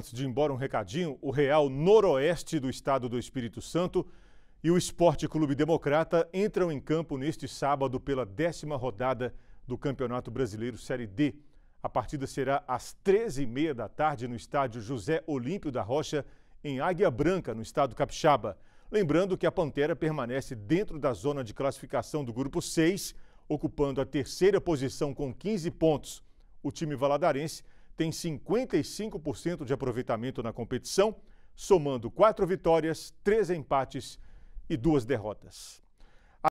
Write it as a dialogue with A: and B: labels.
A: Antes de ir embora, um recadinho: o Real Noroeste do estado do Espírito Santo e o Esporte Clube Democrata entram em campo neste sábado pela décima rodada do Campeonato Brasileiro Série D. A partida será às 13h30 da tarde no estádio José Olímpio da Rocha, em Águia Branca, no estado capixaba. Lembrando que a Pantera permanece dentro da zona de classificação do grupo 6, ocupando a terceira posição com 15 pontos. O time valadarense tem 55% de aproveitamento na competição, somando quatro vitórias, três empates e duas derrotas.